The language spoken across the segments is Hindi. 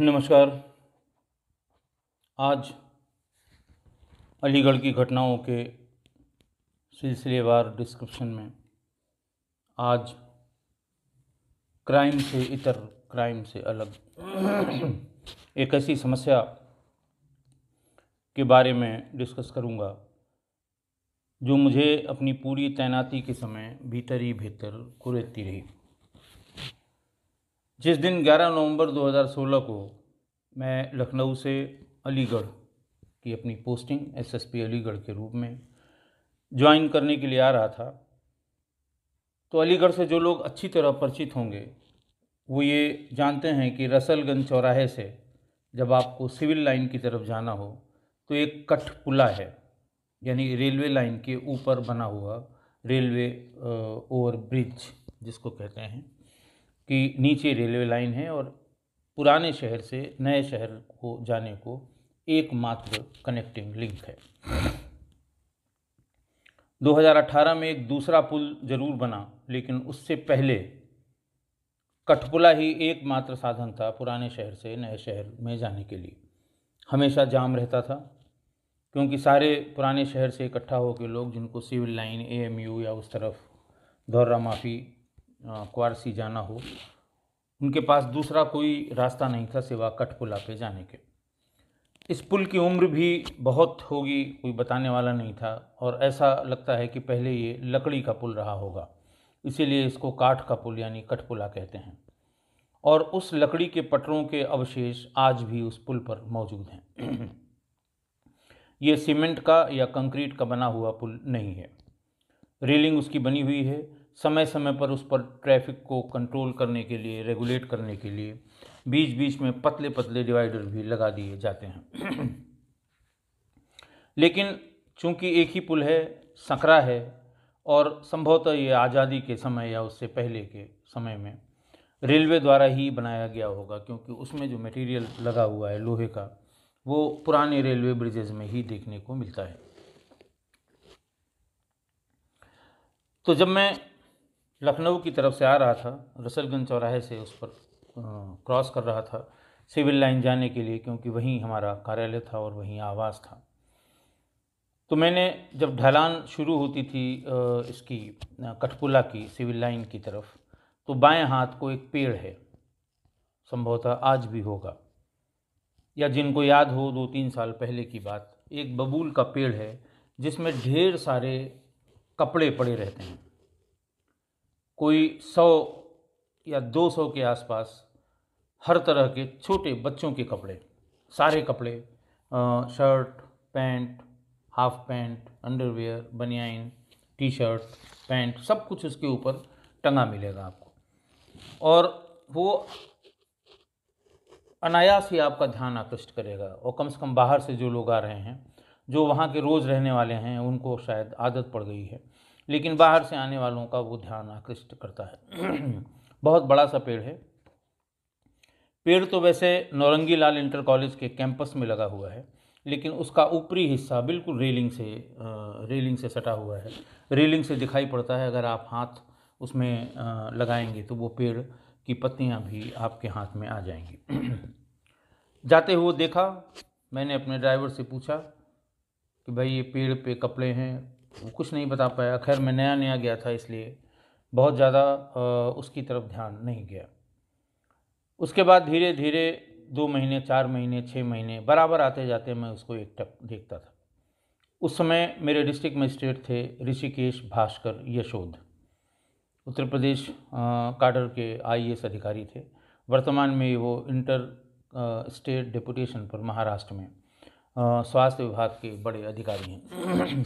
नमस्कार आज अलीगढ़ की घटनाओं के सिलसिलेवार डिस्क्रिप्शन में आज क्राइम से इतर क्राइम से अलग एक ऐसी समस्या के बारे में डिस्कस करूंगा जो मुझे अपनी पूरी तैनाती के समय भीतर ही भीतर कुरेती रही जिस दिन 11 नवंबर 2016 को मैं लखनऊ से अलीगढ़ की अपनी पोस्टिंग एसएसपी अलीगढ़ के रूप में ज्वाइन करने के लिए आ रहा था तो अलीगढ़ से जो लोग अच्छी तरह परिचित होंगे वो ये जानते हैं कि रसलगंज चौराहे से जब आपको सिविल लाइन की तरफ जाना हो तो एक कठ पुला है यानी रेलवे लाइन के ऊपर बना हुआ रेलवे ओवर ब्रिज जिसको कहते हैं कि नीचे रेलवे लाइन है और पुराने शहर से नए शहर को जाने को एकमात्र कनेक्टिंग लिंक है 2018 में एक दूसरा पुल जरूर बना लेकिन उससे पहले कठपुला ही एकमात्र साधन था पुराने शहर से नए शहर में जाने के लिए हमेशा जाम रहता था क्योंकि सारे पुराने शहर से इकट्ठा होकर लोग जिनको सिविल लाइन एएमयू या उस तरफ धौरा माफ़ी क्वारसी जाना हो उनके पास दूसरा कोई रास्ता नहीं था सिवा कठपुला पे जाने के इस पुल की उम्र भी बहुत होगी कोई बताने वाला नहीं था और ऐसा लगता है कि पहले ये लकड़ी का पुल रहा होगा इसीलिए इसको काठ का पुल यानी कठपुला कहते हैं और उस लकड़ी के पटरों के अवशेष आज भी उस पुल पर मौजूद हैं ये सीमेंट का या कंक्रीट का बना हुआ पुल नहीं है रेलिंग उसकी बनी हुई है समय समय पर उस पर ट्रैफिक को कंट्रोल करने के लिए रेगुलेट करने के लिए बीच बीच में पतले पतले डिवाइडर भी लगा दिए जाते हैं लेकिन चूंकि एक ही पुल है संकरा है और संभवतः ये आज़ादी के समय या उससे पहले के समय में रेलवे द्वारा ही बनाया गया होगा क्योंकि उसमें जो मटेरियल लगा हुआ है लोहे का वो पुराने रेलवे ब्रिजेज़ में ही देखने को मिलता है तो जब मैं लखनऊ की तरफ से आ रहा था रसलगंज चौराहे से उस पर क्रॉस कर रहा था सिविल लाइन जाने के लिए क्योंकि वहीं हमारा कार्यालय था और वहीं आवास था तो मैंने जब ढलान शुरू होती थी इसकी कठपुला की सिविल लाइन की तरफ तो बाएं हाथ को एक पेड़ है संभवतः आज भी होगा या जिनको याद हो दो तीन साल पहले की बात एक बबूल का पेड़ है जिसमें ढेर सारे कपड़े पड़े रहते हैं कोई सौ या दो सौ के आसपास हर तरह के छोटे बच्चों के कपड़े सारे कपड़े shirt pant half pant underwear बनियाइन टी शर्ट पैंट सब कुछ उसके ऊपर टंगा मिलेगा आपको और वो अनायास ही आपका ध्यान आकृष्ट करेगा और कम से कम बाहर से जो लोग आ रहे हैं जो वहाँ के रोज़ रहने वाले हैं उनको शायद आदत पड़ गई है लेकिन बाहर से आने वालों का वो ध्यान आकृष्ट करता है बहुत बड़ा सा पेड़ है पेड़ तो वैसे नौरंगी लाल इंटर कॉलेज के कैंपस में लगा हुआ है लेकिन उसका ऊपरी हिस्सा बिल्कुल रेलिंग से रेलिंग से सटा हुआ है रेलिंग से दिखाई पड़ता है अगर आप हाथ उसमें लगाएंगे तो वो पेड़ की पत्तियां भी आपके हाथ में आ जाएंगी जाते हुए देखा मैंने अपने ड्राइवर से पूछा कि भाई ये पेड़ पे कपड़े हैं कुछ नहीं बता पाया खैर मैं नया नया गया था इसलिए बहुत ज़्यादा उसकी तरफ ध्यान नहीं गया उसके बाद धीरे धीरे दो महीने चार महीने छः महीने बराबर आते जाते मैं उसको एक टक देखता था उस समय मेरे डिस्ट्रिक्ट मजिस्ट्रेट थे ऋषिकेश भास्कर यशोद उत्तर प्रदेश काडर के आई अधिकारी थे वर्तमान में वो इंटर स्टेट डिपुटेशन पर महाराष्ट्र में स्वास्थ्य विभाग के बड़े अधिकारी हैं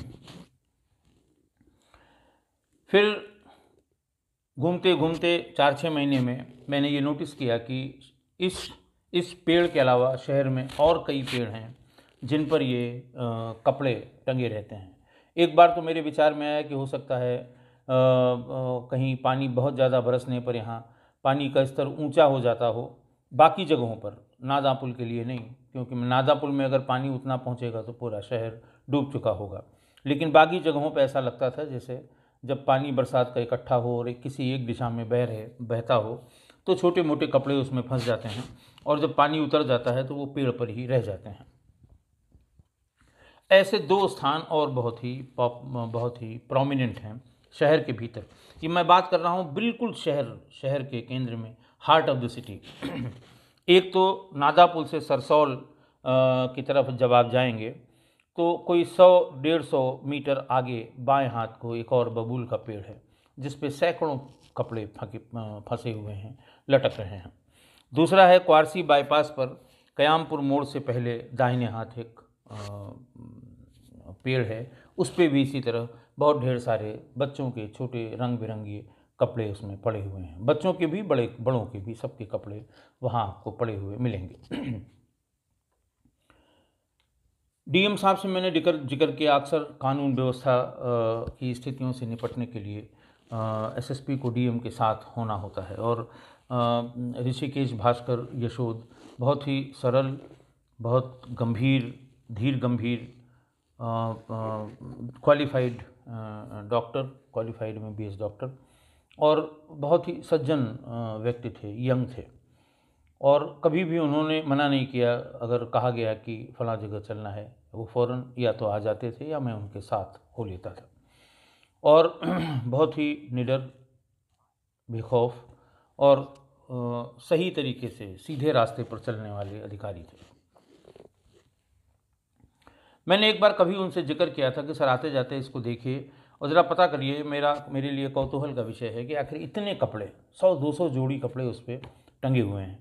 फिर घूमते घूमते चार छः महीने में मैंने ये नोटिस किया कि इस इस पेड़ के अलावा शहर में और कई पेड़ हैं जिन पर ये आ, कपड़े टंगे रहते हैं एक बार तो मेरे विचार में आया कि हो सकता है आ, कहीं पानी बहुत ज़्यादा बरसने पर यहाँ पानी का स्तर ऊंचा हो जाता हो बाकी जगहों पर नादा पुल के लिए नहीं क्योंकि नादा पुल में अगर पानी उतना पहुँचेगा तो पूरा शहर डूब चुका होगा लेकिन बाकी जगहों पर ऐसा लगता था जैसे जब पानी बरसात का इकट्ठा हो और किसी एक दिशा में बह रहे बहता हो तो छोटे मोटे कपड़े उसमें फंस जाते हैं और जब पानी उतर जाता है तो वो पेड़ पर ही रह जाते हैं ऐसे दो स्थान और बहुत ही बहुत ही प्रोमिनेंट हैं शहर के भीतर ये मैं बात कर रहा हूँ बिल्कुल शहर शहर के केंद्र में हार्ट ऑफ द सिटी एक तो नादापुल से सरसौल की तरफ जब आप जाएंगे तो कोई सौ डेढ़ सौ मीटर आगे बाएं हाथ को एक और बबूल का पेड़ है जिस पे सैकड़ों कपड़े फंसे हुए हैं लटक रहे हैं दूसरा है क्वारसी बाईपास पर कयामपुर मोड़ से पहले दाहिने हाथ एक पेड़ है उस पर भी इसी तरह बहुत ढेर सारे बच्चों के छोटे रंग बिरंगे कपड़े उसमें पड़े हुए हैं बच्चों के भी बड़े बड़ों के भी सबके कपड़े वहाँ आपको पड़े हुए मिलेंगे डीएम साहब से मैंने जिक्र जिक्र किया अक्सर कानून व्यवस्था की स्थितियों से निपटने के लिए एसएसपी को डीएम के साथ होना होता है और ऋषिकेश भास्कर यशोद बहुत ही सरल बहुत गंभीर धीर गंभीर क्वालिफाइड डॉक्टर क्वालिफाइड में बी डॉक्टर और बहुत ही सज्जन व्यक्ति थे यंग थे और कभी भी उन्होंने मना नहीं किया अगर कहा गया कि फ़ला जगह चलना है वो फ़ौर या तो आ जाते थे या मैं उनके साथ हो लेता था और बहुत ही निडर बेखौफ और सही तरीके से सीधे रास्ते पर चलने वाले अधिकारी थे मैंने एक बार कभी उनसे जिक्र किया था कि सर आते जाते इसको देखिए और ज़रा पता करिए मेरा मेरे लिए कौतूहल का विषय है कि आखिर इतने कपड़े सौ दो सौ जोड़ी कपड़े उस पर टंगे हुए हैं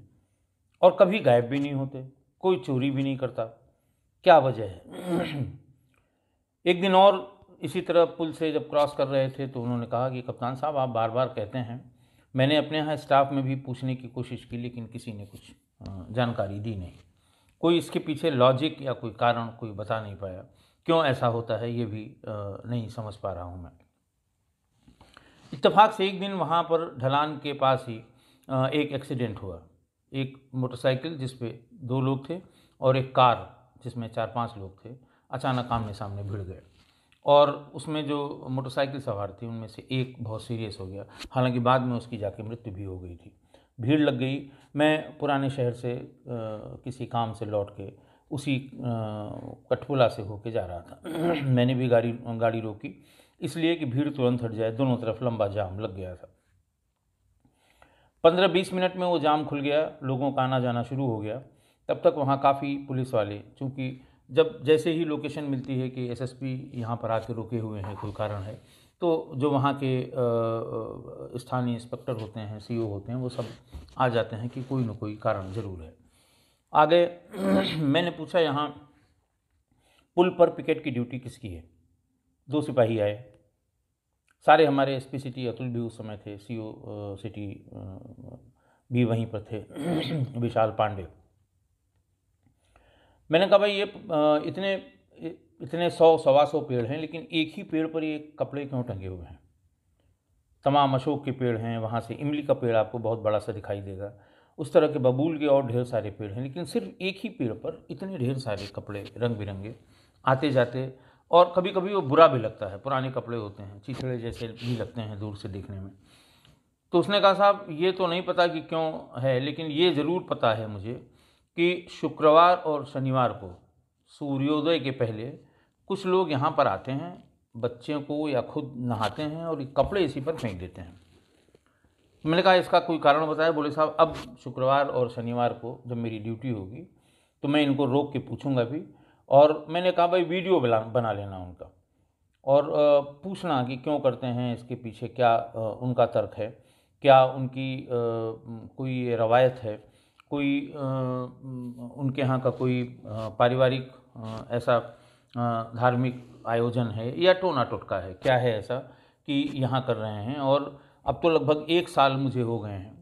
और कभी गायब भी नहीं होते कोई चोरी भी नहीं करता क्या वजह है एक दिन और इसी तरह पुल से जब क्रॉस कर रहे थे तो उन्होंने कहा कि कप्तान साहब आप बार बार कहते हैं मैंने अपने यहाँ स्टाफ में भी पूछने की कोशिश की लेकिन किसी ने कुछ जानकारी दी नहीं कोई इसके पीछे लॉजिक या कोई कारण कोई बता नहीं पाया क्यों ऐसा होता है ये भी नहीं समझ पा रहा हूँ मैं इतफाक़ से एक दिन वहाँ पर ढलान के पास ही एक एक्सीडेंट हुआ एक मोटरसाइकिल जिसपे दो लोग थे और एक कार जिसमें चार पांच लोग थे अचानक आमने सामने भिड़ गए और उसमें जो मोटरसाइकिल सवार थी उनमें से एक बहुत सीरियस हो गया हालांकि बाद में उसकी जाके मृत्यु भी हो गई थी भीड़ लग गई मैं पुराने शहर से आ, किसी काम से लौट के उसी कठपुला से होके जा रहा था मैंने भी गाड़ी गाड़ी रोकी इसलिए कि भीड़ तुरंत हट जाए दोनों तरफ लंबा जाम लग गया था पंद्रह बीस मिनट में वो जाम खुल गया लोगों का आना जाना शुरू हो गया तब तक वहाँ काफ़ी पुलिस वाले चूँकि जब जैसे ही लोकेशन मिलती है कि एसएसपी यहाँ पर आके रुके हुए हैं कोई कारण है तो जो वहाँ के स्थानीय इंस्पेक्टर होते हैं सीईओ होते हैं वो सब आ जाते हैं कि कोई ना कोई कारण ज़रूर है आगे मैंने पूछा यहाँ पुल पर पिकेट की ड्यूटी किसकी है दो सिपाही आए सारे हमारे एस पी सिटी अतुल भी उस समय थे सी ओ सिटी भी वहीं पर थे विशाल पांडे मैंने कहा भाई ये इतने इतने सौ सवा सौ पेड़ हैं लेकिन एक ही पेड़ पर ये कपड़े क्यों टंगे हुए हैं तमाम अशोक के पेड़ हैं वहाँ से इमली का पेड़ आपको बहुत बड़ा सा दिखाई देगा उस तरह के बबूल के और ढेर सारे पेड़ हैं लेकिन सिर्फ एक ही पेड़ पर इतने ढेर सारे कपड़े रंग बिरंगे आते जाते और कभी कभी वो बुरा भी लगता है पुराने कपड़े होते हैं चिचड़े जैसे भी लगते हैं दूर से देखने में तो उसने कहा साहब ये तो नहीं पता कि क्यों है लेकिन ये ज़रूर पता है मुझे कि शुक्रवार और शनिवार को सूर्योदय के पहले कुछ लोग यहाँ पर आते हैं बच्चे को या खुद नहाते हैं और कपड़े इसी पर फेंक देते हैं तो मैंने कहा इसका कोई कारण बताया बोले साहब अब शुक्रवार और शनिवार को जब मेरी ड्यूटी होगी तो मैं इनको रोक के पूछूंगा भी और मैंने कहा भाई वीडियो बना लेना उनका और पूछना कि क्यों करते हैं इसके पीछे क्या उनका तर्क है क्या उनकी कोई रवायत है कोई उनके यहाँ का कोई पारिवारिक ऐसा धार्मिक आयोजन है या टोना टोटका है क्या है ऐसा कि यहाँ कर रहे हैं और अब तो लगभग एक साल मुझे हो गए हैं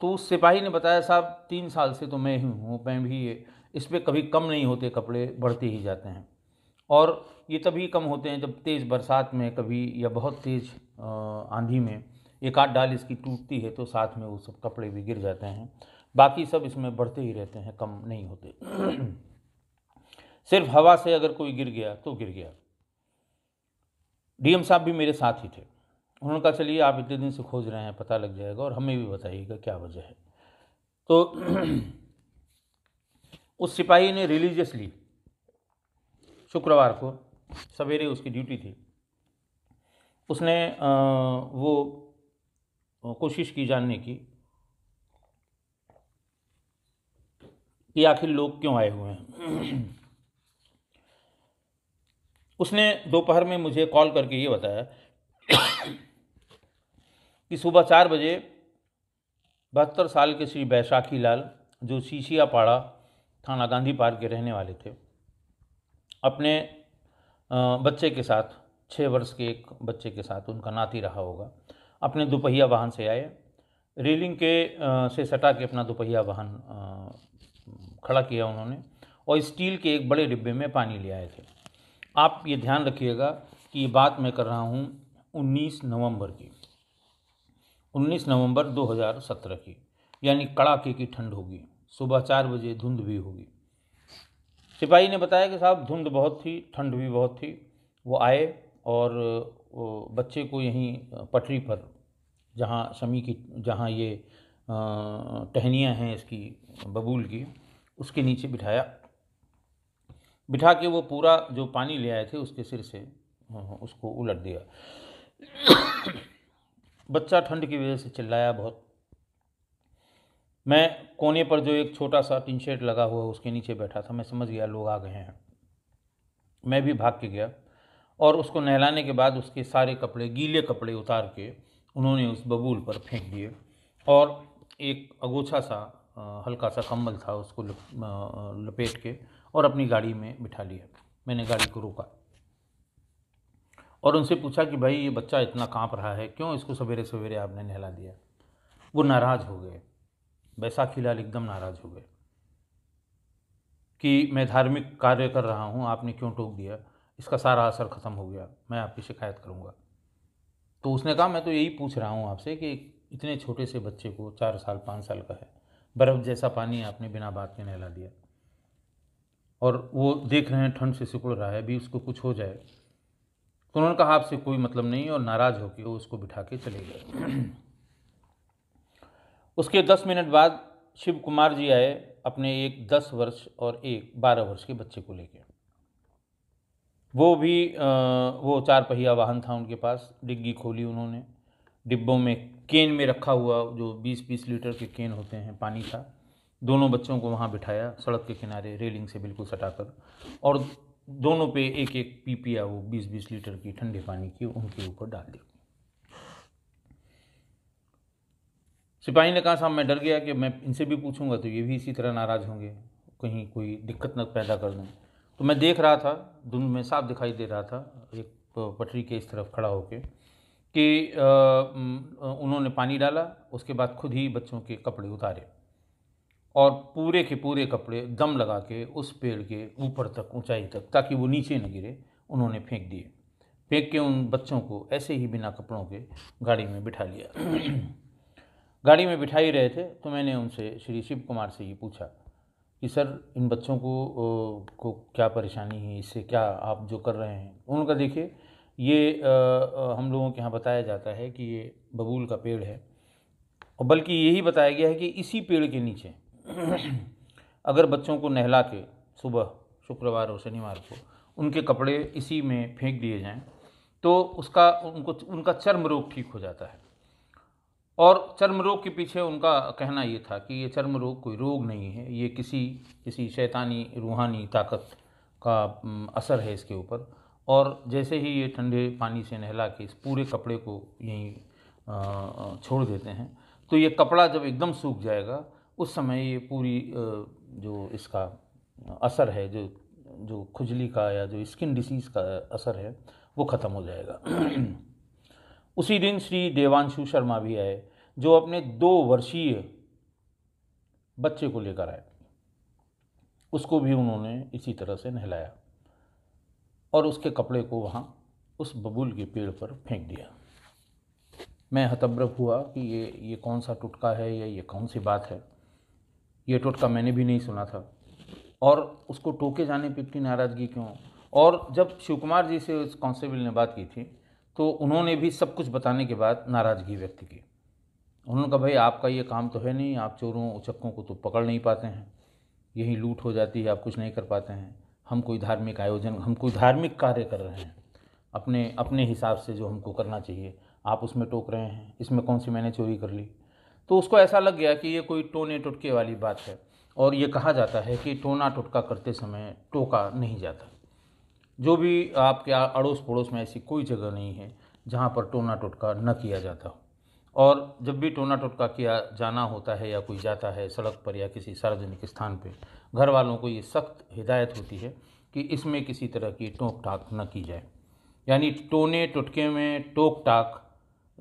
तो उस सिपाही ने बताया साहब तीन साल से तो मैं ही हूँ मैं भी इस पर कभी कम नहीं होते कपड़े बढ़ते ही जाते हैं और ये तभी कम होते हैं जब तेज़ बरसात में कभी या बहुत तेज़ आंधी में एक आध डाल इसकी टूटती है तो साथ में वो सब कपड़े भी गिर जाते हैं बाकी सब इसमें बढ़ते ही रहते हैं कम नहीं होते सिर्फ हवा से अगर कोई गिर गया तो गिर गया डीएम साहब भी मेरे साथ ही थे उन्होंने कहा चलिए आप इतने दिन से खोज रहे हैं पता लग जाएगा और हमें भी बताइएगा क्या वजह है तो उस सिपाही ने रिलीजियसली शुक्रवार को सवेरे उसकी ड्यूटी थी उसने वो कोशिश की जानने की कि आखिर लोग क्यों आए हुए हैं उसने दोपहर में मुझे कॉल करके ये बताया कि सुबह चार बजे बहत्तर साल के श्री बैशाखी लाल जो शीशिया पाड़ा थाना गांधी पार्क के रहने वाले थे अपने बच्चे के साथ छः वर्ष के एक बच्चे के साथ उनका नाती रहा होगा अपने दोपहिया वाहन से आए रेलिंग के से सटा के अपना दोपहिया वाहन खड़ा किया उन्होंने और स्टील के एक बड़े डिब्बे में पानी ले आए थे आप ये ध्यान रखिएगा कि ये बात मैं कर रहा हूँ 19 नवंबर की 19 नवंबर 2017 की यानी कड़ाके की ठंड होगी सुबह चार बजे धुंध भी होगी सिपाही ने बताया कि साहब धुंध बहुत थी ठंड भी बहुत थी वो आए और बच्चे को यहीं पटरी पर जहाँ शमी की जहाँ ये टहनियाँ हैं इसकी बबूल की उसके नीचे बिठाया बिठा के वो पूरा जो पानी ले आए थे उसके सिर से उसको उलट दिया बच्चा ठंड की वजह से चिल्लाया बहुत मैं कोने पर जो एक छोटा सा टिन शेड लगा हुआ उसके नीचे बैठा था मैं समझ गया लोग आ गए हैं मैं भी भाग के गया और उसको नहलाने के बाद उसके सारे कपड़े गीले कपड़े उतार के उन्होंने उस बबूल पर फेंक दिए और एक अगोछा सा हल्का सा कम्बल था उसको लपेट के और अपनी गाड़ी में बिठा लिया मैंने गाड़ी को रोका और उनसे पूछा कि भाई ये बच्चा इतना काँप रहा है क्यों इसको सवेरे सवेरे आपने नहला दिया वो नाराज़ हो गए बैसाखी लाल एकदम नाराज़ हो गए कि मैं धार्मिक कार्य कर रहा हूँ आपने क्यों टोक दिया इसका सारा असर ख़त्म हो गया मैं आपकी शिकायत करूँगा तो उसने कहा मैं तो यही पूछ रहा हूँ आपसे कि इतने छोटे से बच्चे को चार साल पाँच साल का है बर्फ़ जैसा पानी आपने बिना बात के नहला दिया और वो देख रहे हैं ठंड से सिकुड़ रहा है अभी उसको कुछ हो जाए तो उन्होंने कहा आपसे कोई मतलब नहीं और नाराज़ होकर वो उसको बिठा के चले गए उसके दस मिनट बाद शिव कुमार जी आए अपने एक दस वर्ष और एक बारह वर्ष के बच्चे को लेकर वो भी वो चार पहिया वाहन था उनके पास डिग्गी खोली उन्होंने डिब्बों में केन में रखा हुआ जो बीस बीस लीटर के केन होते हैं पानी का दोनों बच्चों को वहाँ बिठाया सड़क के किनारे रेलिंग से बिल्कुल सटाकर और दोनों पे एक एक पीपिया वो बीस बीस लीटर की ठंडे पानी की उनके ऊपर डाल दी सिपाही ने कहा साहब मैं डर गया कि मैं इनसे भी पूछूंगा तो ये भी इसी तरह नाराज़ होंगे कहीं कोई दिक्कत न पैदा कर दें तो मैं देख रहा था धुंध में साफ दिखाई दे रहा था एक पटरी के इस तरफ खड़ा होकर कि उन्होंने पानी डाला उसके बाद खुद ही बच्चों के कपड़े उतारे और पूरे के पूरे कपड़े दम लगा के उस पेड़ के ऊपर तक ऊंचाई तक ताकि वो नीचे न गिरे उन्होंने फेंक दिए फेंक के उन बच्चों को ऐसे ही बिना कपड़ों के गाड़ी में बिठा लिया गाड़ी में बिठा ही रहे थे तो मैंने उनसे श्री शिव कुमार से ये पूछा कि सर इन बच्चों को को क्या परेशानी है इससे क्या आप जो कर रहे हैं उनका देखिए ये आ, हम लोगों के यहाँ बताया जाता है कि ये बबूल का पेड़ है और बल्कि यही बताया गया है कि इसी पेड़ के नीचे अगर बच्चों को नहला के सुबह शुक्रवार और शनिवार को उनके कपड़े इसी में फेंक दिए जाएं तो उसका उनको उनका चर्म रोग ठीक हो जाता है और चर्म रोग के पीछे उनका कहना ये था कि ये चर्म रोग कोई रोग नहीं है ये किसी किसी शैतानी रूहानी ताकत का असर है इसके ऊपर और जैसे ही ये ठंडे पानी से नहला के इस पूरे कपड़े को यहीं छोड़ देते हैं तो ये कपड़ा जब एकदम सूख जाएगा उस समय ये पूरी जो इसका असर है जो जो खुजली का या जो स्किन डिसीज़ का असर है वो ख़त्म हो जाएगा उसी दिन श्री देवांशु शर्मा भी आए जो अपने दो वर्षीय बच्चे को लेकर आए उसको भी उन्होंने इसी तरह से नहलाया और उसके कपड़े को वहाँ उस बबूल के पेड़ पर फेंक दिया मैं हतब्रभ हुआ कि ये ये कौन सा टुटका है या ये कौन सी बात है ये टुटका मैंने भी नहीं सुना था और उसको टोके जाने पर इतनी नाराज़गी क्यों और जब शिवकुमार जी से उस कांस्टेबल ने बात की थी तो उन्होंने भी सब कुछ बताने के बाद नाराज़गी व्यक्त की उन्होंने कहा भाई आपका ये काम तो है नहीं आप चोरों उचक्कों को तो पकड़ नहीं पाते हैं यही लूट हो जाती है आप कुछ नहीं कर पाते हैं हम कोई धार्मिक आयोजन हम कोई धार्मिक कार्य कर रहे हैं अपने अपने हिसाब से जो हमको करना चाहिए आप उसमें टोक रहे हैं इसमें कौन सी मैंने चोरी कर ली तो उसको ऐसा लग गया कि ये कोई टोने टुटके वाली बात है और ये कहा जाता है कि टोना टुटका करते समय टोका नहीं जाता जो भी आपके अड़ोस पड़ोस में ऐसी कोई जगह नहीं है जहाँ पर टोना टोटका न किया जाता हो और जब भी टोना टोटका किया जाना होता है या कोई जाता है सड़क पर या किसी सार्वजनिक स्थान पर घर वालों को ये सख्त हिदायत होती है कि इसमें किसी तरह की टोक टाक न की जाए यानी टोने टुटके में टोक टाक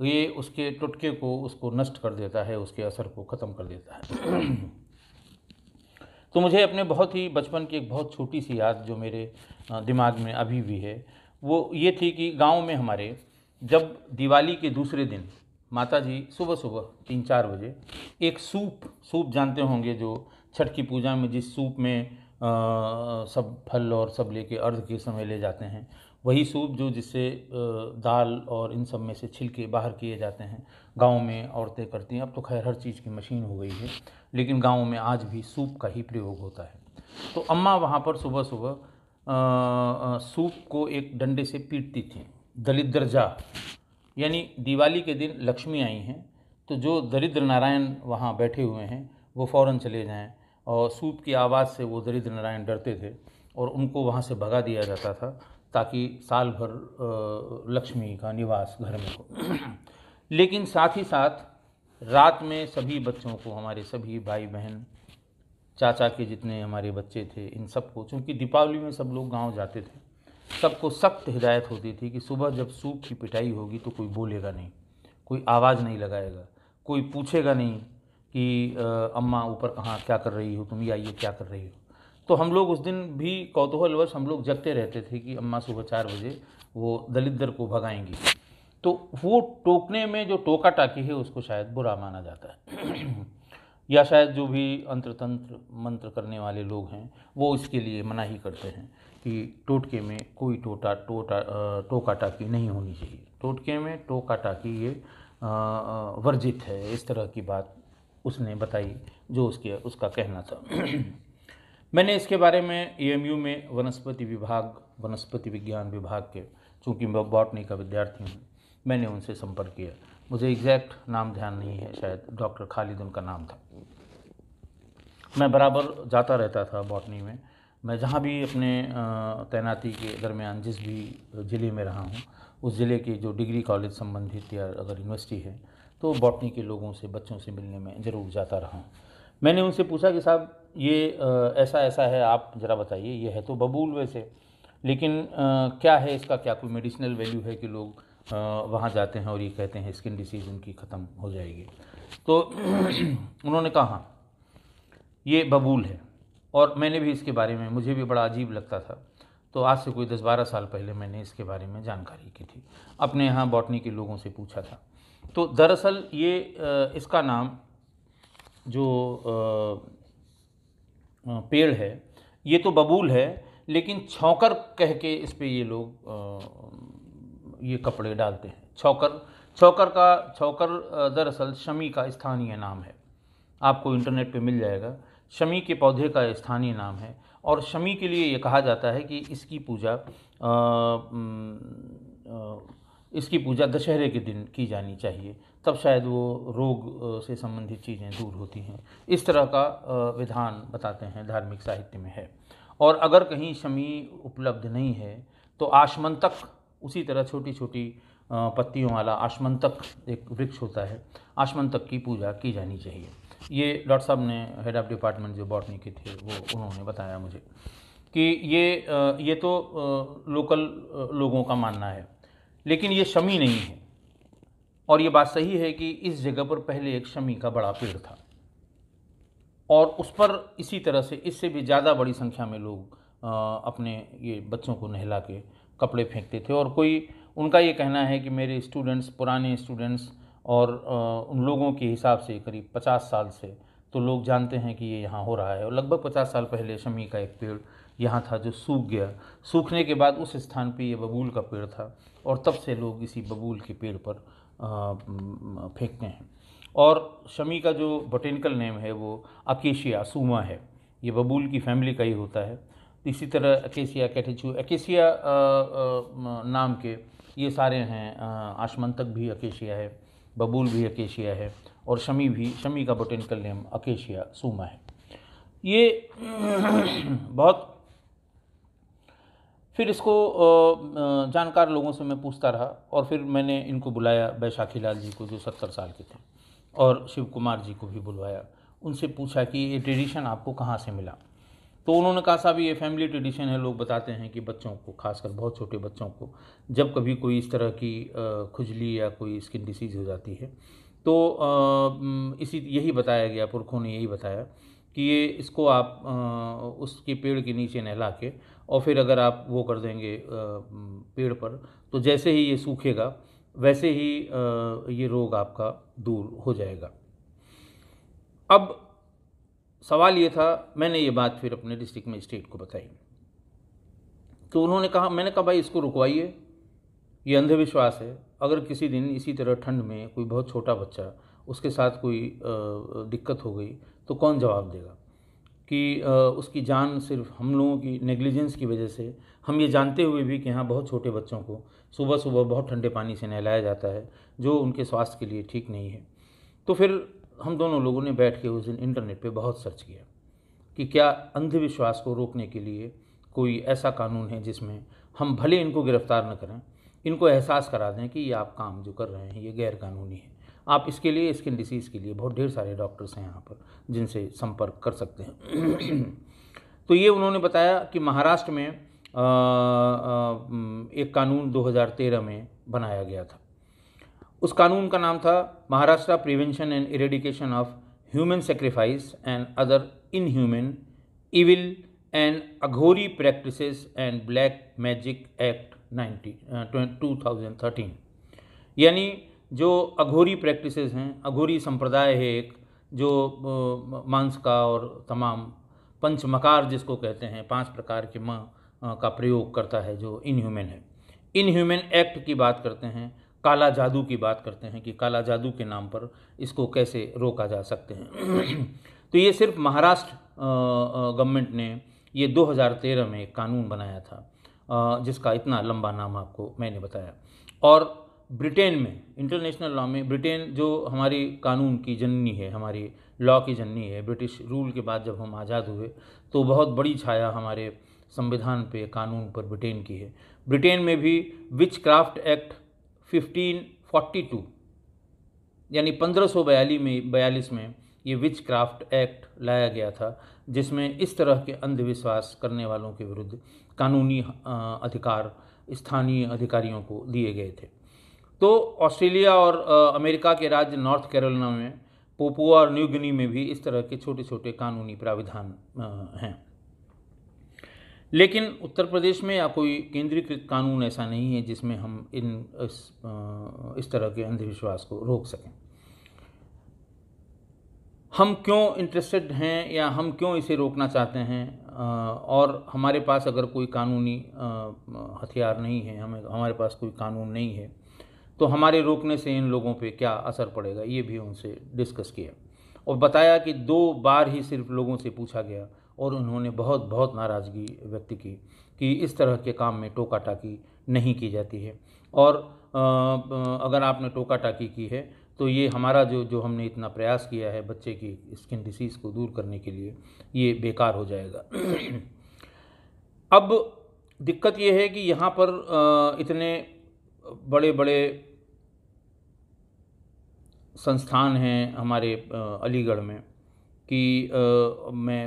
ये उसके टुटके को उसको नष्ट कर देता है उसके असर को ख़त्म कर देता है तो मुझे अपने बहुत ही बचपन की एक बहुत छोटी सी याद जो मेरे दिमाग में अभी भी है वो ये थी कि गांव में हमारे जब दिवाली के दूसरे दिन माता जी सुबह सुबह तीन चार बजे एक सूप सूप जानते होंगे जो छठ की पूजा में जिस सूप में आ, सब फल और सब लेके अर्ध के समय ले जाते हैं वही सूप जो जिससे दाल और इन सब में से छिलके बाहर किए जाते हैं गाँव में औरतें करती हैं अब तो खैर हर चीज़ की मशीन हो गई है लेकिन गाँव में आज भी सूप का ही प्रयोग होता है तो अम्मा वहाँ पर सुबह सुबह सूप को एक डंडे से पीटती थी दलित दर्जा यानी दिवाली के दिन लक्ष्मी आई हैं तो जो दरिद्र नारायण वहाँ बैठे हुए हैं वो फ़ौरन चले जाएं और सूप की आवाज़ से वो दरिद्र नारायण डरते थे और उनको वहाँ से भगा दिया जाता था ताकि साल भर लक्ष्मी का निवास घर में हो लेकिन साथ ही साथ रात में सभी बच्चों को हमारे सभी भाई बहन चाचा के जितने हमारे बच्चे थे इन सबको चूँकि दीपावली में सब लोग गांव जाते थे सबको सख्त हिदायत होती थी कि सुबह जब सूप की पिटाई होगी तो कोई बोलेगा नहीं कोई आवाज़ नहीं लगाएगा कोई पूछेगा नहीं कि अम्मा ऊपर कहाँ क्या कर रही हो तुम या आइए क्या कर रही हो तो हम लोग उस दिन भी कौतूहलवश हम लोग जगते रहते थे कि अम्मा सुबह चार बजे वो दलित दर को भगाएंगी तो वो टोकने में जो टोका टाकी है उसको शायद बुरा माना जाता है या शायद जो भी अंतरतंत्र मंत्र करने वाले लोग हैं वो इसके लिए मना ही करते हैं कि टोटके में कोई टोटा टोटा टोका टाकी नहीं होनी चाहिए टोटके में टोका टाकी ये वर्जित है इस तरह की बात उसने बताई जो उसके उसका कहना था मैंने इसके बारे में एएमयू e में वनस्पति विभाग वनस्पति विज्ञान विभाग के चूँकि मैं बॉटनी का विद्यार्थी हूँ मैंने उनसे संपर्क किया मुझे एग्जैक्ट नाम ध्यान नहीं है शायद डॉक्टर खालिद उनका नाम था मैं बराबर जाता रहता था बॉटनी में मैं जहाँ भी अपने तैनाती के दरमियान जिस भी ज़िले में रहा हूँ उस ज़िले के जो डिग्री कॉलेज संबंधित या अगर यूनिवर्सिटी है तो बॉटनी के लोगों से बच्चों से मिलने में ज़रूर जाता रहा मैंने उनसे पूछा कि साहब ये ऐसा ऐसा है आप ज़रा बताइए ये है तो बबूल वैसे लेकिन क्या है इसका क्या कोई मेडिसिनल वैल्यू है कि लोग वहाँ जाते हैं और ये कहते हैं स्किन डिसीज उनकी ख़त्म हो जाएगी तो उन्होंने कहा ये बबूल है और मैंने भी इसके बारे में मुझे भी बड़ा अजीब लगता था तो आज से कोई दस बारह साल पहले मैंने इसके बारे में जानकारी की थी अपने यहाँ बॉटनी के लोगों से पूछा था तो दरअसल ये इसका नाम जो पेड़ है ये तो बबूल है लेकिन छौकर कह के इस पर ये लोग ये कपड़े डालते हैं छौकर छौकर का छौकर दरअसल शमी का स्थानीय नाम है आपको इंटरनेट पे मिल जाएगा शमी के पौधे का स्थानीय नाम है और शमी के लिए ये कहा जाता है कि इसकी पूजा इसकी पूजा दशहरे के दिन की जानी चाहिए तब शायद वो रोग से संबंधित चीज़ें दूर होती हैं इस तरह का विधान बताते हैं धार्मिक साहित्य में है और अगर कहीं शमी उपलब्ध नहीं है तो आशमंतक उसी तरह छोटी छोटी पत्तियों वाला आशमंतक एक वृक्ष होता है आशमंतक की पूजा की जानी चाहिए ये डॉक्टर साहब ने हेड ऑफ डिपार्टमेंट जो बॉटनी के थे वो उन्होंने बताया मुझे कि ये ये तो लोकल लोगों का मानना है लेकिन ये शमी नहीं है और ये बात सही है कि इस जगह पर पहले एक शमी का बड़ा पेड़ था और उस पर इसी तरह से इससे भी ज़्यादा बड़ी संख्या में लोग अपने ये बच्चों को नहला के कपड़े फेंकते थे और कोई उनका ये कहना है कि मेरे स्टूडेंट्स पुराने स्टूडेंट्स और उन लोगों के हिसाब से करीब पचास साल से तो लोग जानते हैं कि ये यहाँ हो रहा है और लगभग पचास साल पहले शमी का एक पेड़ यहाँ था जो सूख गया सूखने के बाद उस स्थान पे ये बबूल का पेड़ था और तब से लोग इसी बबूल के पेड़ पर फेंकते हैं और शमी का जो बोटेनिकल नेम है वो अकेशिया सूमा है ये बबूल की फैमिली का ही होता है इसी तरह अकेशिया कैटेचू आ, नाम के ये सारे हैं आशमंतक भी अकेशिया है बबूल भी अकेशिया है और शमी भी शमी का बोटेनिकल नेम अकेशिया सूमा है ये बहुत फिर इसको जानकार लोगों से मैं पूछता रहा और फिर मैंने इनको बुलाया बैशाखी लाल जी को जो सत्तर साल के थे और शिव कुमार जी को भी बुलवाया उनसे पूछा कि ये ट्रेडिशन आपको कहाँ से मिला तो उन्होंने कहा साहब ये फैमिली ट्रेडिशन है लोग बताते हैं कि बच्चों को खासकर बहुत छोटे बच्चों को जब कभी कोई इस तरह की खुजली या कोई स्किन डिसीज हो जाती है तो इसी यही बताया गया पुरखों ने यही बताया कि ये इसको आप उसके पेड़ के नीचे नहला के और फिर अगर आप वो कर देंगे पेड़ पर तो जैसे ही ये सूखेगा वैसे ही ये रोग आपका दूर हो जाएगा अब सवाल ये था मैंने ये बात फिर अपने डिस्ट्रिक्ट मजिस्ट्रेट को बताई तो उन्होंने कहा मैंने कहा भाई इसको रुकवाइए ये अंधविश्वास है अगर किसी दिन इसी तरह ठंड में कोई बहुत छोटा बच्चा उसके साथ कोई दिक्कत हो गई तो कौन जवाब देगा कि उसकी जान सिर्फ हम लोगों की नेग्लिजेंस की वजह से हम ये जानते हुए भी कि यहाँ बहुत छोटे बच्चों को सुबह सुबह बहुत ठंडे पानी से नहलाया जाता है जो उनके स्वास्थ्य के लिए ठीक नहीं है तो फिर हम दोनों लोगों ने बैठ के उस दिन इंटरनेट पे बहुत सर्च किया कि क्या अंधविश्वास को रोकने के लिए कोई ऐसा कानून है जिसमें हम भले इनको गिरफ़्तार न करें इनको एहसास करा दें कि ये आप काम जो कर रहे हैं ये गैरकानूनी है आप इसके लिए स्किन डिसीज़ के लिए बहुत ढेर सारे डॉक्टर्स हैं यहाँ पर जिनसे संपर्क कर सकते हैं तो ये उन्होंने बताया कि महाराष्ट्र में आ, आ, एक कानून 2013 में बनाया गया था उस कानून का नाम था Maharashtra prevention and eradication of human sacrifice and other inhuman evil and Aghori practices and black magic act nineteen two thousand thirteen यानी जो अघोरी प्रैक्टिसेस हैं अघोरी संप्रदाय है एक जो मांस का और तमाम पंच मकार जिसको कहते हैं पांच प्रकार के माँ का प्रयोग करता है जो इनह्यूमन है इनह्यूमन एक्ट की बात करते हैं काला जादू की बात करते हैं कि काला जादू के नाम पर इसको कैसे रोका जा सकते हैं तो ये सिर्फ महाराष्ट्र गवर्नमेंट ने ये 2013 में एक कानून बनाया था जिसका इतना लंबा नाम आपको मैंने बताया और ब्रिटेन में इंटरनेशनल लॉ में ब्रिटेन जो हमारी कानून की जननी है हमारी लॉ की जननी है ब्रिटिश रूल के बाद जब हम आज़ाद हुए तो बहुत बड़ी छाया हमारे संविधान पे कानून पर ब्रिटेन की है ब्रिटेन में भी विच क्राफ्ट एक्ट 1542 यानी 1542 में बयालीस में ये विच क्राफ्ट एक्ट लाया गया था जिसमें इस तरह के अंधविश्वास करने वालों के विरुद्ध कानूनी अधिकार स्थानीय अधिकारियों को दिए गए थे तो ऑस्ट्रेलिया और अमेरिका के राज्य नॉर्थ कैरोलिना में पोपुआ और न्यू गिनी में भी इस तरह के छोटे छोटे कानूनी प्राविधान हैं लेकिन उत्तर प्रदेश में या कोई केंद्रीकृत कानून ऐसा नहीं है जिसमें हम इन इस, इस तरह के अंधविश्वास को रोक सकें हम क्यों इंटरेस्टेड हैं या हम क्यों इसे रोकना चाहते हैं और हमारे पास अगर कोई कानूनी हथियार नहीं है हमें हमारे पास कोई कानून नहीं है तो हमारे रोकने से इन लोगों पे क्या असर पड़ेगा ये भी उनसे डिस्कस किया और बताया कि दो बार ही सिर्फ लोगों से पूछा गया और उन्होंने बहुत बहुत नाराज़गी व्यक्त की कि इस तरह के काम में टोका टाकी नहीं की जाती है और अगर आपने टोका टाकी की है तो ये हमारा जो जो हमने इतना प्रयास किया है बच्चे की स्किन डिसीज़ को दूर करने के लिए ये बेकार हो जाएगा अब दिक्कत ये है कि यहाँ पर इतने बड़े बड़े संस्थान हैं हमारे अलीगढ़ में कि मैं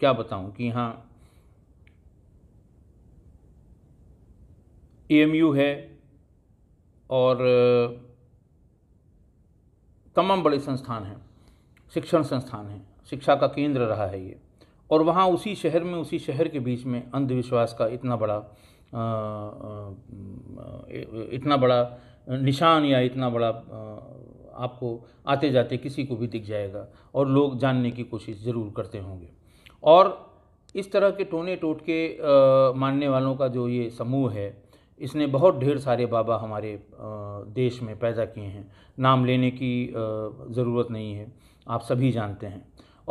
क्या बताऊं कि यहाँ ए है और तमाम बड़े संस्थान हैं शिक्षण संस्थान हैं शिक्षा का केंद्र रहा है ये और वहाँ उसी शहर में उसी शहर के बीच में अंधविश्वास का इतना बड़ा इतना बड़ा निशान या इतना बड़ा आपको आते जाते किसी को भी दिख जाएगा और लोग जानने की कोशिश ज़रूर करते होंगे और इस तरह के टोने टोटके मानने वालों का जो ये समूह है इसने बहुत ढेर सारे बाबा हमारे देश में पैदा किए हैं नाम लेने की ज़रूरत नहीं है आप सभी जानते हैं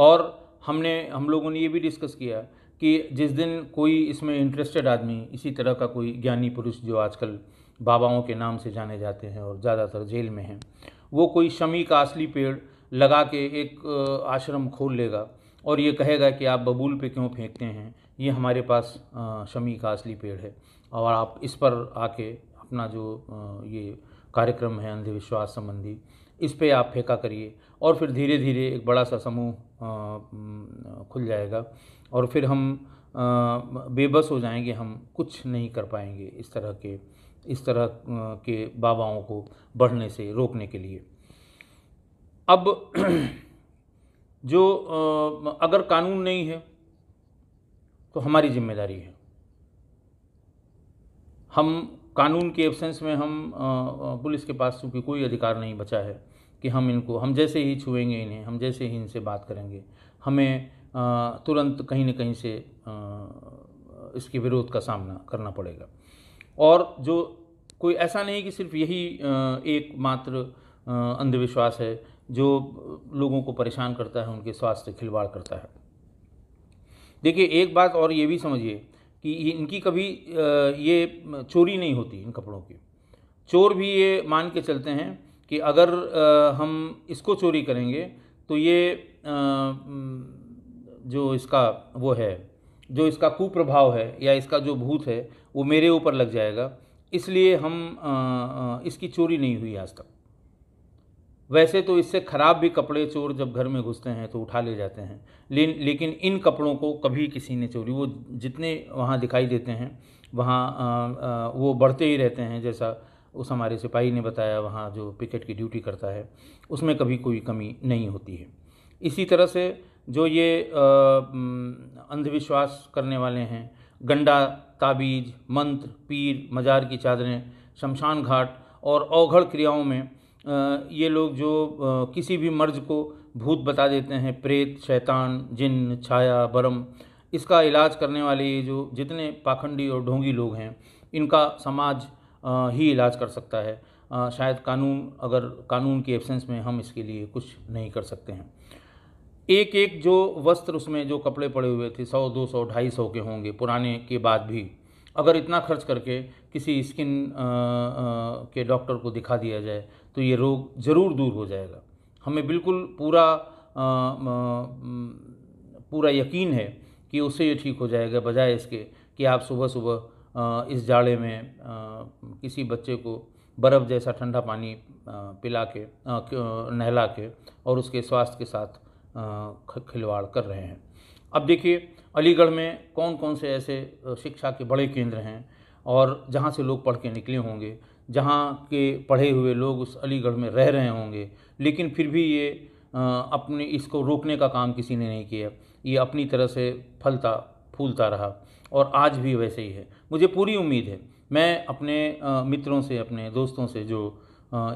और हमने हम लोगों ने ये भी डिस्कस किया कि जिस दिन कोई इसमें इंटरेस्टेड आदमी इसी तरह का कोई ज्ञानी पुरुष जो आजकल बाबाओं के नाम से जाने जाते हैं और ज़्यादातर जेल में हैं वो कोई शमी का असली पेड़ लगा के एक आश्रम खोल लेगा और ये कहेगा कि आप बबूल पे क्यों फेंकते हैं ये हमारे पास शमी का असली पेड़ है और आप इस पर आके अपना जो ये कार्यक्रम है अंधविश्वास संबंधी इस पर आप फेंका करिए और फिर धीरे धीरे एक बड़ा सा समूह खुल जाएगा और फिर हम बेबस हो जाएंगे हम कुछ नहीं कर पाएंगे इस तरह के इस तरह के बाबाओं को बढ़ने से रोकने के लिए अब जो अगर कानून नहीं है तो हमारी जिम्मेदारी है हम कानून के एब्सेंस में हम पुलिस के पास चूँकि कोई अधिकार नहीं बचा है कि हम इनको हम जैसे ही छुएंगे इन्हें हम जैसे ही इनसे बात करेंगे हमें तुरंत कहीं न कहीं से इसके विरोध का सामना करना पड़ेगा और जो कोई ऐसा नहीं कि सिर्फ यही एक मात्र अंधविश्वास है जो लोगों को परेशान करता है उनके स्वास्थ्य खिलवाड़ करता है देखिए एक बात और ये भी समझिए कि इनकी कभी ये चोरी नहीं होती इन कपड़ों की चोर भी ये मान के चलते हैं कि अगर हम इसको चोरी करेंगे तो ये जो इसका वो है जो इसका कुप्रभाव है या इसका जो भूत है वो मेरे ऊपर लग जाएगा इसलिए हम इसकी चोरी नहीं हुई आज तक वैसे तो इससे ख़राब भी कपड़े चोर जब घर में घुसते हैं तो उठा ले जाते हैं लेकिन लेकिन इन कपड़ों को कभी किसी ने चोरी वो जितने वहाँ दिखाई देते हैं वहाँ वो बढ़ते ही रहते हैं जैसा उस हमारे सिपाही ने बताया वहाँ जो पिकेट की ड्यूटी करता है उसमें कभी कोई कमी नहीं होती है इसी तरह से जो ये अंधविश्वास करने वाले हैं गंडा ताबीज मंत्र पीर मज़ार की चादरें शमशान घाट और अवघड़ क्रियाओं में ये लोग जो किसी भी मर्ज को भूत बता देते हैं प्रेत शैतान जिन छाया बरम इसका इलाज करने वाले ये जो जितने पाखंडी और ढोंगी लोग हैं इनका समाज ही इलाज कर सकता है शायद कानून अगर कानून की एब्सेंस में हम इसके लिए कुछ नहीं कर सकते हैं एक एक जो वस्त्र उसमें जो कपड़े पड़े हुए थे सौ दो सौ ढाई सौ के होंगे पुराने के बाद भी अगर इतना खर्च करके किसी स्किन के डॉक्टर को दिखा दिया जाए तो ये रोग ज़रूर दूर हो जाएगा हमें बिल्कुल पूरा पूरा यकीन है कि उससे ये ठीक हो जाएगा बजाय इसके कि आप सुबह सुबह इस जाड़े में किसी बच्चे को बर्फ़ जैसा ठंडा पानी पिला के नहला के और उसके स्वास्थ्य के साथ खिलवाड़ कर रहे हैं अब देखिए अलीगढ़ में कौन कौन से ऐसे शिक्षा के बड़े केंद्र हैं और जहाँ से लोग पढ़ के निकले होंगे जहाँ के पढ़े हुए लोग उस अलीगढ़ में रह रहे होंगे लेकिन फिर भी ये अपने इसको रोकने का काम किसी ने नहीं किया ये अपनी तरह से फलता फूलता रहा और आज भी वैसे ही है मुझे पूरी उम्मीद है मैं अपने मित्रों से अपने दोस्तों से जो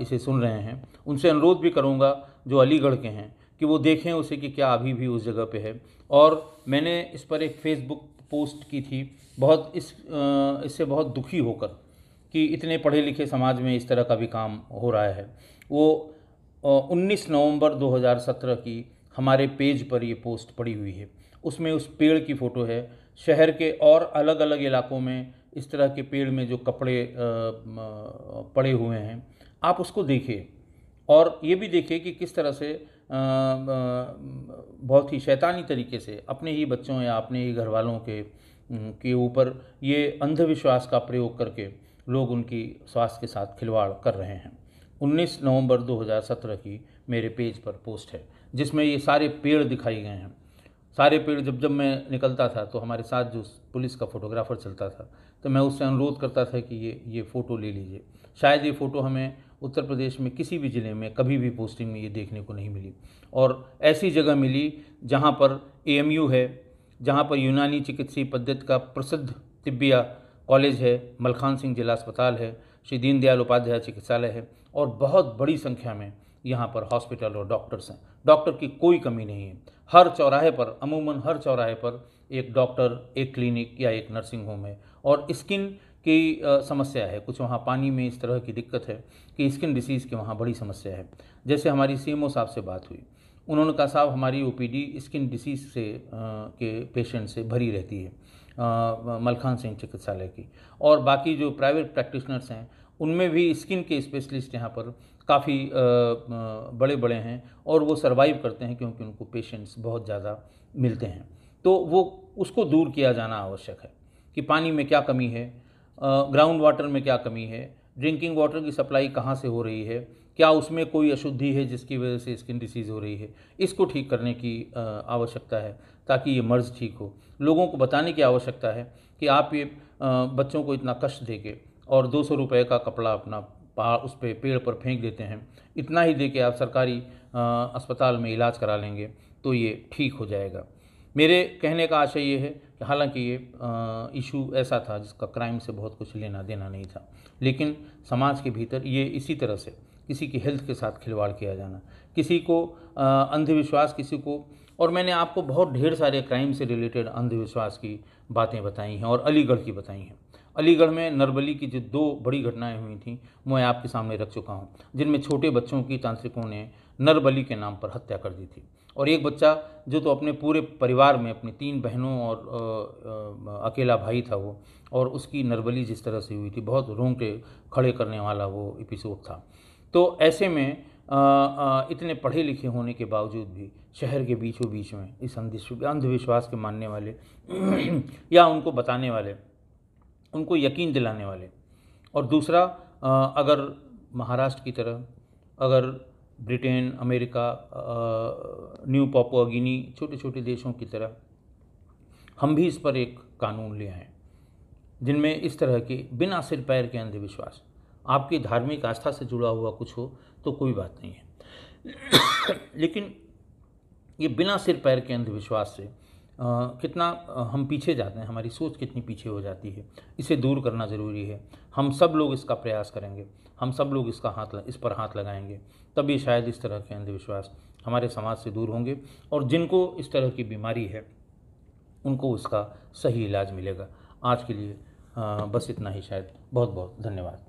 इसे सुन रहे हैं उनसे अनुरोध भी करूँगा जो अलीगढ़ के हैं कि वो देखें उसे कि क्या अभी भी उस जगह पे है और मैंने इस पर एक फेसबुक पोस्ट की थी बहुत इस इससे बहुत दुखी होकर कि इतने पढ़े लिखे समाज में इस तरह का भी काम हो रहा है वो 19 नवंबर 2017 की हमारे पेज पर ये पोस्ट पड़ी हुई है उसमें उस पेड़ की फ़ोटो है शहर के और अलग अलग इलाकों में इस तरह के पेड़ में जो कपड़े पड़े हुए हैं आप उसको देखिए और ये भी देखिए कि किस तरह से बहुत ही शैतानी तरीके से अपने ही बच्चों या अपने ही घर वालों के के ऊपर ये अंधविश्वास का प्रयोग करके लोग उनकी स्वास्थ्य के साथ खिलवाड़ कर रहे हैं 19 नवंबर 2017 की मेरे पेज पर पोस्ट है जिसमें ये सारे पेड़ दिखाई गए हैं सारे पेड़ जब जब मैं निकलता था तो हमारे साथ जो पुलिस का फोटोग्राफर चलता था तो मैं उससे अनुरोध करता था कि ये ये फ़ोटो ले लीजिए शायद ये फ़ोटो हमें उत्तर प्रदेश में किसी भी ज़िले में कभी भी पोस्टिंग में ये देखने को नहीं मिली और ऐसी जगह मिली जहाँ पर ए है जहाँ पर यूनानी चिकित्सीय पद्धति का प्रसिद्ध तिब्बिया कॉलेज है मलखान सिंह जिला अस्पताल है श्री दीनदयाल उपाध्याय चिकित्सालय है और बहुत बड़ी संख्या में यहाँ पर हॉस्पिटल और डॉक्टर्स हैं डॉक्टर की कोई कमी नहीं है हर चौराहे पर अमूमन हर चौराहे पर एक डॉक्टर एक क्लिनिक या एक नर्सिंग होम है और स्किन की समस्या है कुछ वहाँ पानी में इस तरह की दिक्कत है कि स्किन डिसीज़ की वहाँ बड़ी समस्या है जैसे हमारी सी साहब से बात हुई उन्होंने कहा साहब हमारी ओ स्किन डिसीज़ से के पेशेंट से भरी रहती है मलखान सिंह चिकित्सालय की और बाकी जो प्राइवेट प्रैक्टिशनर्स हैं उनमें भी स्किन के स्पेशलिस्ट यहाँ पर काफ़ी बड़े बड़े हैं और वो सर्वाइव करते हैं क्योंकि उनको पेशेंट्स बहुत ज़्यादा मिलते हैं तो वो उसको दूर किया जाना आवश्यक है कि पानी में क्या कमी है ग्राउंड वाटर में क्या कमी है ड्रिंकिंग वाटर की सप्लाई कहाँ से हो रही है क्या उसमें कोई अशुद्धि है जिसकी वजह से स्किन डिसीज़ हो रही है इसको ठीक करने की आवश्यकता है ताकि ये मर्ज़ ठीक हो लोगों को बताने की आवश्यकता है कि आप ये बच्चों को इतना कष्ट दे के और दो सौ रुपये का कपड़ा अपना पहाड़ उस पर पेड़ पर फेंक देते हैं इतना ही दे के आप सरकारी अस्पताल में इलाज करा लेंगे तो ये ठीक हो जाएगा मेरे कहने का आशय ये है कि हालांकि ये इशू ऐसा था जिसका क्राइम से बहुत कुछ लेना देना नहीं था लेकिन समाज के भीतर ये इसी तरह से किसी की हेल्थ के साथ खिलवाड़ किया जाना किसी को अंधविश्वास किसी को और मैंने आपको बहुत ढेर सारे क्राइम से रिलेटेड अंधविश्वास की बातें बताई हैं और अलीगढ़ की बताई हैं अलीगढ़ में नरबली की जो दो बड़ी घटनाएं हुई थी मैं आपके सामने रख चुका हूं जिनमें छोटे बच्चों की तांत्रिकों ने नरबली के नाम पर हत्या कर दी थी और एक बच्चा जो तो अपने पूरे परिवार में अपनी तीन बहनों और आ, आ, अकेला भाई था वो और उसकी नरबली जिस तरह से हुई थी बहुत रोंगटे खड़े करने वाला वो एपिसोड था तो ऐसे में आ, इतने पढ़े लिखे होने के बावजूद भी शहर के बीचों बीच में इस अंधविश्वास के मानने वाले या उनको बताने वाले उनको यकीन दिलाने वाले और दूसरा अगर महाराष्ट्र की तरह अगर ब्रिटेन अमेरिका न्यू पापुआ छोटे छोटे देशों की तरह हम भी इस पर एक कानून ले आए जिनमें इस तरह के बिना सिर पैर के अंधविश्वास आपकी धार्मिक आस्था से जुड़ा हुआ कुछ हो तो कोई बात नहीं है लेकिन ये बिना सिर पैर के अंधविश्वास से आ, कितना आ, हम पीछे जाते हैं हमारी सोच कितनी पीछे हो जाती है इसे दूर करना ज़रूरी है हम सब लोग इसका प्रयास करेंगे हम सब लोग इसका हाथ इस पर हाथ लगाएंगे तभी शायद इस तरह के अंधविश्वास हमारे समाज से दूर होंगे और जिनको इस तरह की बीमारी है उनको उसका सही इलाज मिलेगा आज के लिए बस इतना ही शायद बहुत बहुत धन्यवाद